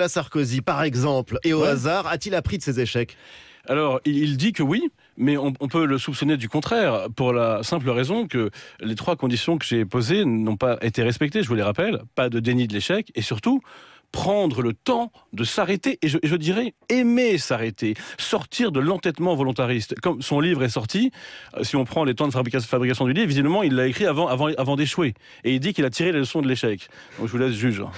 La Sarkozy, par exemple, et au hasard, a-t-il appris de ses échecs Alors, il dit que oui, mais on, peut le soupçonner du contraire, pour la simple raison que les trois conditions que j'ai posées n'ont pas été respectées, je vous les rappelle, pas de déni de l'échec, et surtout, prendre le temps de s'arrêter, et je, dirais aimer s'arrêter, sortir de l'entêtement volontariste. Comme son livre est sorti, euh, si on prend les temps de fabrication, du livre, visiblement, il l'a écrit avant, avant d'échouer. Et il dit qu'il a tiré les leçons de l'échec. Donc je vous laisse juger. Hein.